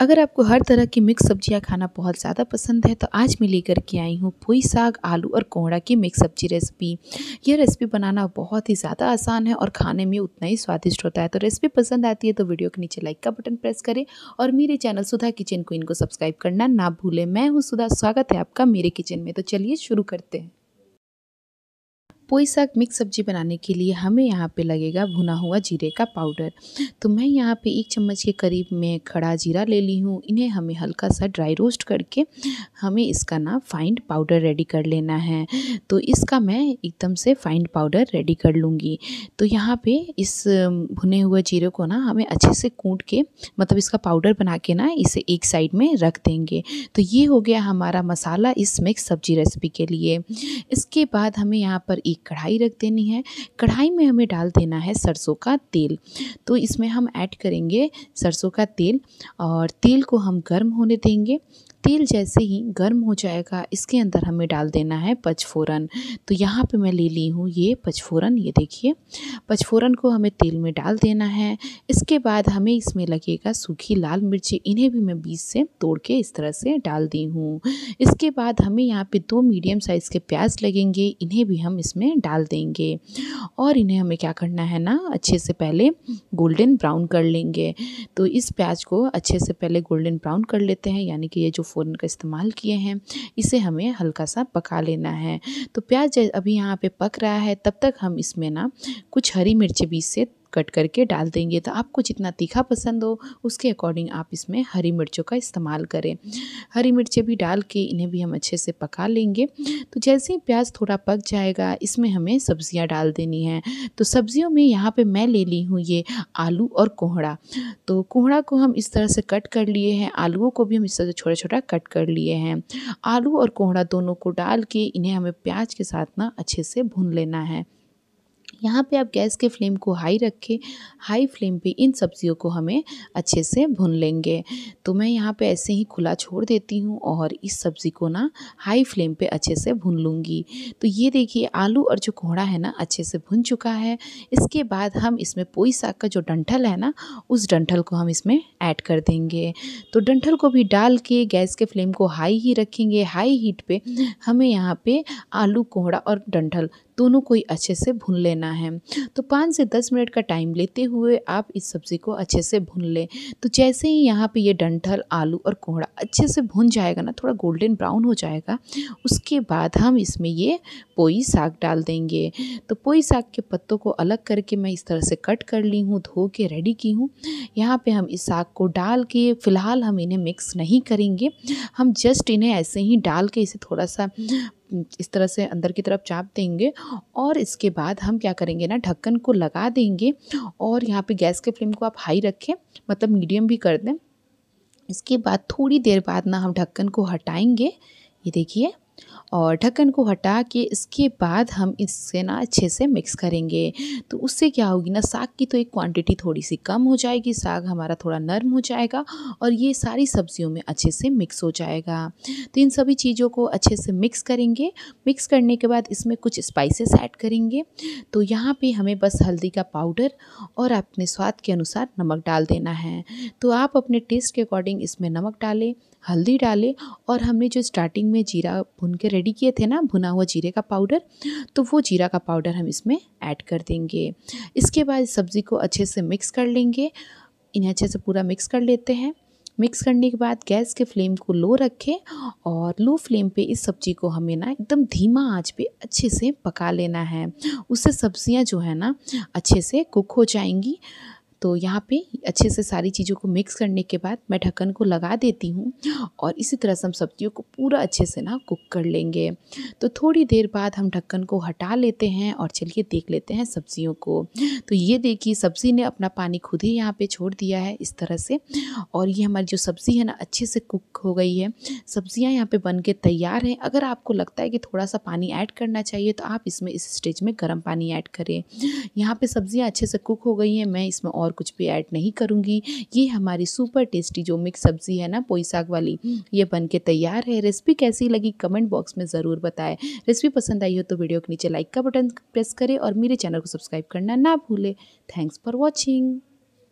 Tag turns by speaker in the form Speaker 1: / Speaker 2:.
Speaker 1: अगर आपको हर तरह की मिक्स सब्जियां खाना बहुत ज़्यादा पसंद है तो आज मैं लेकर के आई हूँ पुई साग आलू और कोहड़ा की मिक्स सब्जी रेसिपी यह रेसिपी बनाना बहुत ही ज़्यादा आसान है और खाने में उतना ही स्वादिष्ट होता है तो रेसिपी पसंद आती है तो वीडियो के नीचे लाइक का बटन प्रेस करें और मेरे चैनल सुधा किचन को इनको सब्सक्राइब करना ना भूलें मैं हूँ सुधा स्वागत है आपका मेरे किचन में तो चलिए शुरू करते हैं पोई साग मिक्स सब्जी बनाने के लिए हमें यहाँ पे लगेगा भुना हुआ जीरे का पाउडर तो मैं यहाँ पे एक चम्मच के करीब में खड़ा जीरा ले ली हूँ इन्हें हमें हल्का सा ड्राई रोस्ट करके हमें इसका ना फाइंड पाउडर रेडी कर लेना है तो इसका मैं एकदम से फाइंड पाउडर रेडी कर लूँगी तो यहाँ पर इस भुने हुए जीरे को ना हमें अच्छे से कूट के मतलब इसका पाउडर बना के ना इसे एक साइड में रख देंगे तो ये हो गया हमारा मसाला इस मिक्स सब्जी रेसिपी के लिए इसके बाद हमें यहाँ पर एक एक कढ़ाई रख देनी है कढ़ाई में हमें डाल देना है सरसों का तेल तो इसमें हम ऐड करेंगे सरसों का तेल और तेल को हम गर्म होने देंगे तेल जैसे ही गर्म हो जाएगा इसके अंदर हमें डाल देना है पचफोरन तो यहाँ पे मैं ले ली हूँ ये पचफोरन ये देखिए पचफोरन को हमें तेल में डाल देना है इसके बाद हमें इसमें लगेगा सूखी लाल मिर्ची इन्हें भी मैं बीज से तोड़ के इस तरह से डाल दी हूँ इसके बाद हमें यहाँ पर दो मीडियम साइज़ के प्याज लगेंगे इन्हें भी हम इसमें डाल देंगे और इन्हें हमें क्या करना है ना अच्छे से पहले गोल्डन ब्राउन कर लेंगे तो इस प्याज को अच्छे से पहले गोल्डन ब्राउन कर लेते हैं यानी कि ये जो फोरन का इस्तेमाल किए हैं इसे हमें हल्का सा पका लेना है तो प्याज अभी यहाँ पे पक रहा है तब तक हम इसमें ना कुछ हरी मिर्च भी इससे कट करके डाल देंगे तो आपको जितना तीखा पसंद हो उसके अकॉर्डिंग आप इसमें हरी मिर्चों का इस्तेमाल करें हरी मिर्चें भी डाल के इन्हें भी हम अच्छे से पका लेंगे तो जैसे ही प्याज थोड़ा पक जाएगा इसमें हमें सब्ज़ियाँ डाल देनी है तो सब्ज़ियों में यहाँ पर मैं ले ली हूँ ये आलू और कोहड़ा तो कोहड़ा को हम इस तरह से कट कर लिए हैं आलुओं को भी हम इस तरह से छोटा छोटा कट कर लिए हैं आलू और कोहड़ा दोनों को डाल के इन्हें हमें प्याज के साथ ना अच्छे से भून लेना है यहाँ पे आप गैस के फ्लेम को हाई रखें हाई फ्लेम पे इन सब्जियों को हमें अच्छे से भून लेंगे तो मैं यहाँ पे ऐसे ही खुला छोड़ देती हूँ और इस सब्ज़ी को ना हाई फ्लेम पे अच्छे से भून लूँगी तो ये देखिए आलू और जो कोहड़ा है ना अच्छे से भुन चुका है इसके बाद हम इसमें पोई साग का जो डंठल है ना उस डंठल को हम इसमें ऐड कर देंगे तो डंठल को भी डाल के गैस के फ्लेम को हाई ही रखेंगे हाई हीट पर हमें यहाँ पर आलू कोहड़ा और डंठल दोनों को ही अच्छे से भून लेना है तो पाँच से दस मिनट का टाइम लेते हुए आप इस सब्ज़ी को अच्छे से भून लें तो जैसे ही यहाँ पे ये डंठल आलू और कोहड़ा अच्छे से भून जाएगा ना थोड़ा गोल्डन ब्राउन हो जाएगा उसके बाद हम इसमें ये पोई साग डाल देंगे तो पोई साग के पत्तों को अलग करके मैं इस तरह से कट कर ली हूँ धो के रेडी की हूँ यहाँ पे हम इस साग को डाल के फ़िलहाल हम इन्हें मिक्स नहीं करेंगे हम जस्ट इन्हें ऐसे ही डाल के इसे थोड़ा सा इस तरह से अंदर की तरफ चाप देंगे और इसके बाद हम क्या करेंगे ना ढक्कन को लगा देंगे और यहाँ पे गैस के फ्लेम को आप हाई रखें मतलब मीडियम भी कर दें इसके बाद थोड़ी देर बाद ना हम ढक्कन को हटाएंगे ये देखिए और ढक्कन को हटा के इसके बाद हम इससे ना अच्छे से मिक्स करेंगे तो उससे क्या होगी ना साग की तो एक क्वांटिटी थोड़ी सी कम हो जाएगी साग हमारा थोड़ा नर्म हो जाएगा और ये सारी सब्जियों में अच्छे से मिक्स हो जाएगा तो इन सभी चीज़ों को अच्छे से मिक्स करेंगे मिक्स करने के बाद इसमें कुछ स्पाइसेस ऐड करेंगे तो यहाँ पर हमें बस हल्दी का पाउडर और अपने स्वाद के अनुसार नमक डाल देना है तो आप अपने टेस्ट के अकॉर्डिंग इसमें नमक डालें हल्दी डालें और हमने जो स्टार्टिंग में जीरा भून के रेडी किए थे ना भुना हुआ जीरे का पाउडर तो वो जीरा का पाउडर हम इसमें ऐड कर देंगे इसके बाद सब्ज़ी को अच्छे से मिक्स कर लेंगे इन्हें अच्छे से पूरा मिक्स कर लेते हैं मिक्स करने के बाद गैस के फ्लेम को लो रखें और लो फ्लेम पे इस सब्ज़ी को हमें ना एकदम धीमा आंच पे अच्छे से पका लेना है उससे सब्ज़ियाँ जो है ना अच्छे से कुक हो जाएंगी तो यहाँ पे अच्छे से सारी चीज़ों को मिक्स करने के बाद मैं ढक्कन को लगा देती हूँ और इसी तरह से हम सब्जियों को पूरा अच्छे से ना कुक कर लेंगे तो थोड़ी देर बाद हम ढक्कन को हटा लेते हैं और चलिए देख लेते हैं सब्जियों को तो ये देखिए सब्ज़ी ने अपना पानी खुद ही यहाँ पर छोड़ दिया है इस तरह से और ये हमारी जो सब्ज़ी है ना अच्छे से कुक हो गई है सब्ज़ियाँ यहाँ पर बन के तैयार हैं अगर आपको लगता है कि थोड़ा सा पानी ऐड करना चाहिए तो आप इसमें इस स्टेज में गर्म पानी ऐड करें यहाँ पर सब्ज़ियाँ अच्छे से कुक हो गई हैं मैं इसमें और और कुछ भी ऐड नहीं करूँगी ये हमारी सुपर टेस्टी जो मिक्स सब्ज़ी है ना पोई साग वाली ये बन के तैयार है रेसिपी कैसी लगी कमेंट बॉक्स में ज़रूर बताएं रेसिपी पसंद आई हो तो वीडियो के नीचे लाइक का बटन प्रेस करें और मेरे चैनल को सब्सक्राइब करना ना भूलें थैंक्स फॉर वॉचिंग